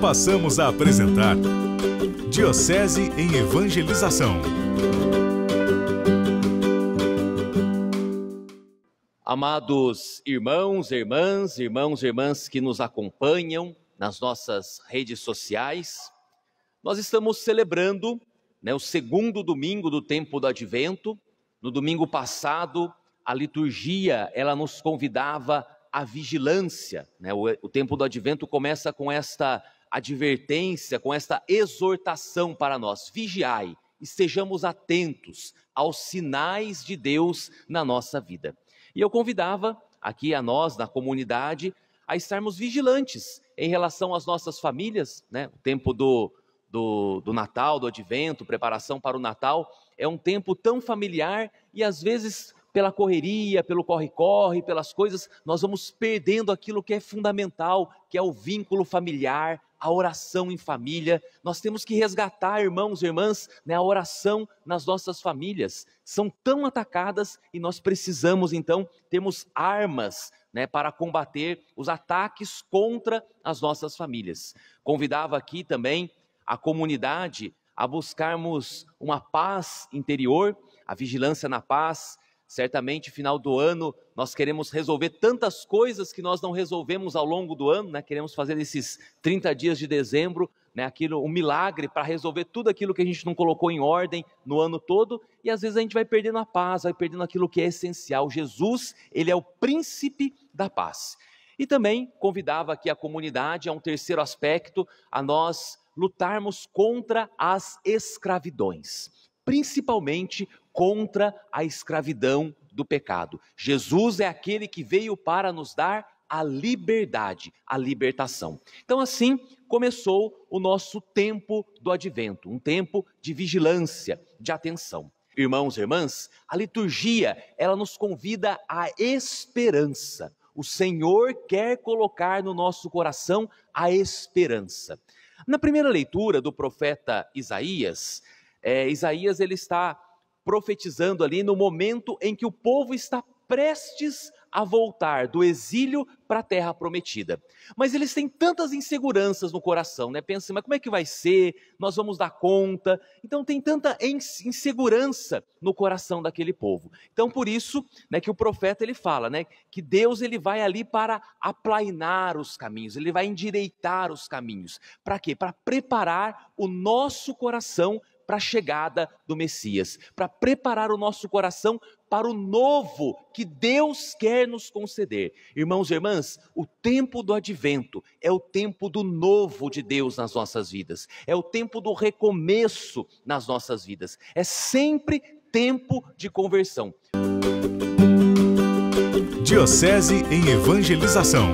passamos a apresentar Diocese em Evangelização. Amados irmãos, irmãs, irmãos e irmãs que nos acompanham nas nossas redes sociais, nós estamos celebrando né, o segundo domingo do tempo do Advento. No domingo passado, a liturgia ela nos convidava à vigilância. Né? O, o tempo do Advento começa com esta advertência, com esta exortação para nós: vigiai e sejamos atentos aos sinais de Deus na nossa vida. E eu convidava aqui a nós, na comunidade, a estarmos vigilantes em relação às nossas famílias, né? O tempo do, do, do Natal, do Advento, preparação para o Natal, é um tempo tão familiar e às vezes pela correria, pelo corre-corre, pelas coisas, nós vamos perdendo aquilo que é fundamental, que é o vínculo familiar, a oração em família. Nós temos que resgatar, irmãos e irmãs, né, a oração nas nossas famílias. São tão atacadas e nós precisamos, então, termos armas né, para combater os ataques contra as nossas famílias. Convidava aqui também a comunidade a buscarmos uma paz interior, a vigilância na paz, Certamente, final do ano, nós queremos resolver tantas coisas que nós não resolvemos ao longo do ano, né? Queremos fazer nesses 30 dias de dezembro, né, aquilo, um milagre para resolver tudo aquilo que a gente não colocou em ordem no ano todo, e às vezes a gente vai perdendo a paz, vai perdendo aquilo que é essencial. Jesus, ele é o príncipe da paz. E também convidava aqui a comunidade a um terceiro aspecto, a nós lutarmos contra as escravidões principalmente contra a escravidão do pecado. Jesus é aquele que veio para nos dar a liberdade, a libertação. Então, assim começou o nosso tempo do advento, um tempo de vigilância, de atenção. Irmãos e irmãs, a liturgia, ela nos convida à esperança. O Senhor quer colocar no nosso coração a esperança. Na primeira leitura do profeta Isaías, é, Isaías ele está profetizando ali no momento em que o povo está prestes a voltar do exílio para a terra prometida. Mas eles têm tantas inseguranças no coração, né? Pensam, assim, mas como é que vai ser? Nós vamos dar conta? Então tem tanta insegurança no coração daquele povo. Então por isso, né, que o profeta ele fala, né, que Deus ele vai ali para aplainar os caminhos, ele vai endireitar os caminhos. Para quê? Para preparar o nosso coração para a chegada do Messias, para preparar o nosso coração para o novo que Deus quer nos conceder. Irmãos e irmãs, o tempo do advento é o tempo do novo de Deus nas nossas vidas, é o tempo do recomeço nas nossas vidas, é sempre tempo de conversão. Diocese em Evangelização.